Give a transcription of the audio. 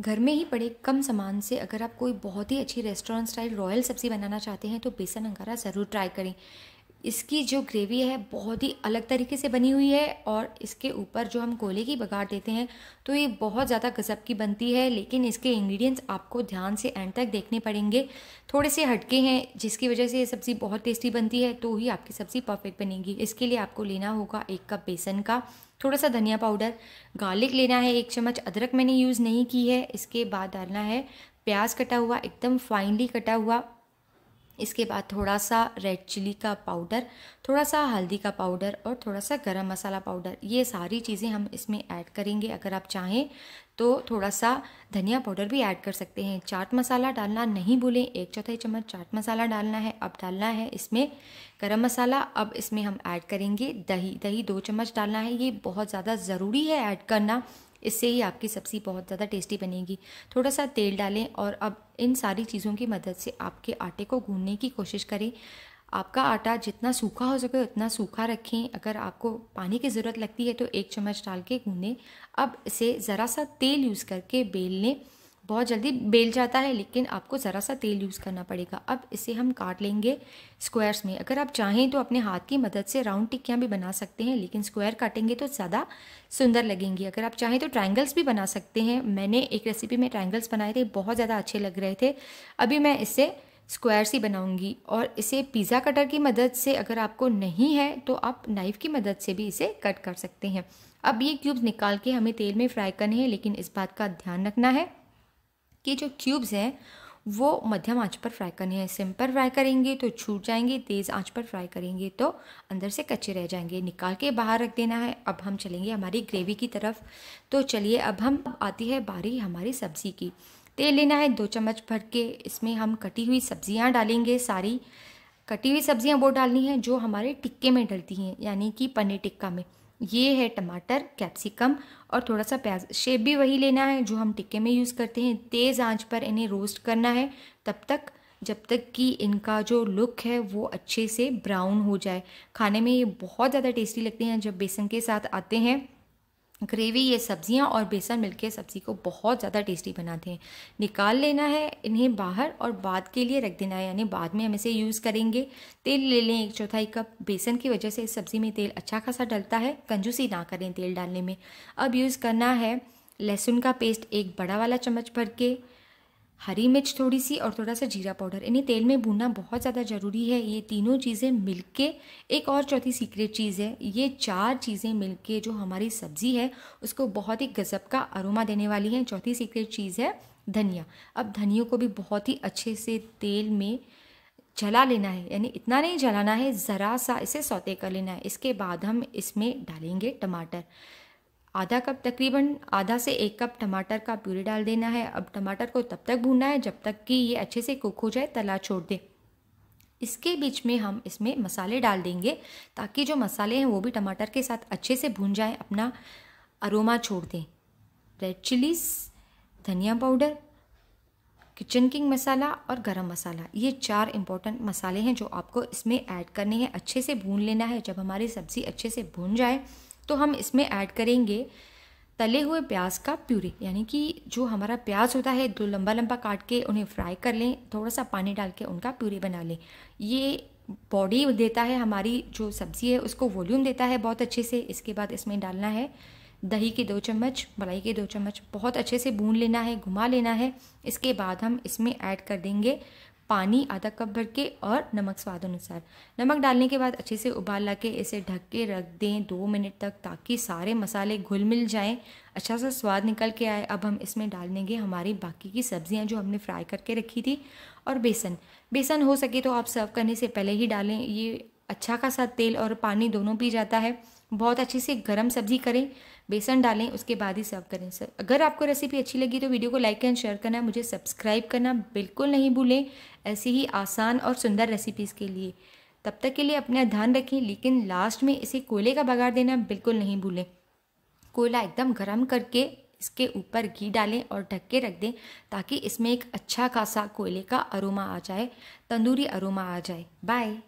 घर में ही पड़े कम सामान से अगर आप कोई बहुत ही अच्छी रेस्टोरेंट स्टाइल रॉयल सब्ज़ी बनाना चाहते हैं तो बेसन अंगारा ज़रूर ट्राई करें इसकी जो ग्रेवी है बहुत ही अलग तरीके से बनी हुई है और इसके ऊपर जो हम कोले की बघार देते हैं तो ये बहुत ज़्यादा गजब की बनती है लेकिन इसके इंग्रेडिएंट्स आपको ध्यान से एंड तक देखने पड़ेंगे थोड़े से हटके हैं जिसकी वजह से ये सब्ज़ी बहुत टेस्टी बनती है तो ही आपकी सब्ज़ी परफेक्ट बनेगी इसके लिए आपको लेना होगा एक कप बेसन का थोड़ा सा धनिया पाउडर गार्लिक लेना है एक चम्मच अदरक मैंने यूज़ नहीं की है इसके बाद डालना है प्याज कटा हुआ एकदम फाइनली कटा हुआ इसके बाद थोड़ा सा रेड चिली का पाउडर थोड़ा सा हल्दी का पाउडर और थोड़ा सा गरम मसाला पाउडर ये सारी चीज़ें हम इसमें ऐड करेंगे अगर आप चाहें तो थोड़ा सा धनिया पाउडर भी ऐड कर सकते हैं चाट मसाला डालना नहीं भूलें एक चौथाई चम्मच चाट मसाला डालना है अब डालना है इसमें गरम मसाला अब इसमें हम ऐड करेंगे दही दही दो चम्मच डालना है ये बहुत ज़्यादा ज़रूरी है ऐड करना इससे ही आपकी सब्ज़ी बहुत ज़्यादा टेस्टी बनेगी थोड़ा सा तेल डालें और अब इन सारी चीज़ों की मदद से आपके आटे को गूंदने की कोशिश करें आपका आटा जितना सूखा हो सके उतना सूखा रखें अगर आपको पानी की ज़रूरत लगती है तो एक चम्मच डाल के गूँधें अब इसे ज़रा सा तेल यूज़ करके बेल लें बहुत जल्दी बेल जाता है लेकिन आपको ज़रा सा तेल यूज़ करना पड़ेगा अब इसे हम काट लेंगे स्क्वायर्स में अगर आप चाहें तो अपने हाथ की मदद से राउंड टिक्कियाँ भी बना सकते हैं लेकिन स्क्वायर काटेंगे तो ज़्यादा सुंदर लगेंगी अगर आप चाहें तो ट्रायंगल्स भी बना सकते हैं मैंने एक रेसिपी में ट्रायंगल्स बनाए थे बहुत ज़्यादा अच्छे लग रहे थे अभी मैं इसे स्क्वायर्स ही बनाऊंगी और इसे पिज़्ज़ा कटर की मदद से अगर आपको नहीं है तो आप नाइफ़ की मदद से भी इसे कट कर सकते हैं अब ये क्यूब्स निकाल के हमें तेल में फ्राई करने हैं लेकिन इस बात का ध्यान रखना है कि जो क्यूब्स हैं वो मध्यम आंच पर फ्राई करने हैं सिम पर फ्राई करेंगे तो छूट जाएंगे तेज़ आंच पर फ्राई करेंगे तो अंदर से कच्चे रह जाएंगे निकाल के बाहर रख देना है अब हम चलेंगे हमारी ग्रेवी की तरफ तो चलिए अब हम आती है बारी हमारी सब्ज़ी की तेल लेना है दो चम्मच भर के इसमें हम कटी हुई सब्जियाँ डालेंगे सारी कटी हुई सब्जियाँ वो डालनी है जो हमारे टिक्के में डलती हैं यानी कि पनीर टिक्का में ये है टमाटर कैप्सिकम और थोड़ा सा प्याज शेप भी वही लेना है जो हम टिक्के में यूज़ करते हैं तेज़ आंच पर इन्हें रोस्ट करना है तब तक जब तक कि इनका जो लुक है वो अच्छे से ब्राउन हो जाए खाने में ये बहुत ज़्यादा टेस्टी लगते हैं जब बेसन के साथ आते हैं ग्रेवी ये सब्जियां और बेसन मिलके सब्ज़ी को बहुत ज़्यादा टेस्टी बनाते हैं निकाल लेना है इन्हें बाहर और बाद के लिए रख देना है यानी बाद में हम इसे यूज़ करेंगे तेल ले लें एक चौथाई कप बेसन की वजह से इस सब्ज़ी में तेल अच्छा खासा डलता है कंजूसी ना करें तेल डालने में अब यूज़ करना है लहसुन का पेस्ट एक बड़ा वाला चम्मच भर के हरी मिर्च थोड़ी सी और थोड़ा सा जीरा पाउडर इन्हें तेल में भूनना बहुत ज़्यादा ज़रूरी है ये तीनों चीज़ें मिलके एक और चौथी सीक्रेट चीज़ है ये चार चीज़ें मिलके जो हमारी सब्ज़ी है उसको बहुत ही गज़ब का अरोमा देने वाली है चौथी सीक्रेट चीज़ है धनिया अब धनियों को भी बहुत ही अच्छे से तेल में जला लेना है यानी इतना नहीं जलाना है ज़रा सा इसे सौते कर लेना है इसके बाद हम इसमें डालेंगे टमाटर आधा कप तकरीबन आधा से एक कप टमाटर का प्यूरी डाल देना है अब टमाटर को तब तक भूनना है जब तक कि ये अच्छे से कुक हो जाए तला छोड़ दे इसके बीच में हम इसमें मसाले डाल देंगे ताकि जो मसाले हैं वो भी टमाटर के साथ अच्छे से भून जाए अपना अरोमा छोड़ दें रेड चिलीज़ धनिया पाउडर किचन किंग मसाला और गरम मसाला ये चार इम्पॉर्टेंट मसाले हैं जो आपको इसमें ऐड करने हैं अच्छे से भून लेना है जब हमारी सब्ज़ी अच्छे से भून जाए तो हम इसमें ऐड करेंगे तले हुए प्याज का प्यूरी यानी कि जो हमारा प्याज होता है दो लंबा लंबा काट के उन्हें फ्राई कर लें थोड़ा सा पानी डाल के उनका प्यूरी बना लें ये बॉडी देता है हमारी जो सब्ज़ी है उसको वॉल्यूम देता है बहुत अच्छे से इसके बाद इसमें डालना है दही के दो चम्मच मलाई के दो चम्मच बहुत अच्छे से भून लेना है घुमा लेना है इसके बाद हम इसमें ऐड कर देंगे पानी आधा कप भर के और नमक स्वाद अनुसार नमक डालने के बाद अच्छे से उबाल ला के इसे ढक के रख दें दो मिनट तक ताकि सारे मसाले घुल मिल जाएं अच्छा सा स्वाद निकल के आए अब हम इसमें डाल देंगे हमारी बाकी की सब्जियां जो हमने फ्राई करके रखी थी और बेसन बेसन हो सके तो आप सर्व करने से पहले ही डालें ये अच्छा खासा तेल और पानी दोनों पी जाता है बहुत अच्छे से गर्म सब्जी करें बेसन डालें उसके बाद ही सर्व करें सर अगर आपको रेसिपी अच्छी लगी तो वीडियो को लाइक एंड शेयर करना मुझे सब्सक्राइब करना बिल्कुल नहीं भूलें ऐसी ही आसान और सुंदर रेसिपीज़ के लिए तब तक के लिए अपना ध्यान रखें लेकिन लास्ट में इसे कोयले का बघार देना बिल्कुल नहीं भूलें कोयला एकदम गर्म करके इसके ऊपर घी डालें और ढक के रख दें ताकि इसमें एक अच्छा खासा कोयले का अरोमा आ जाए तंदूरी अरोमा आ जाए बाय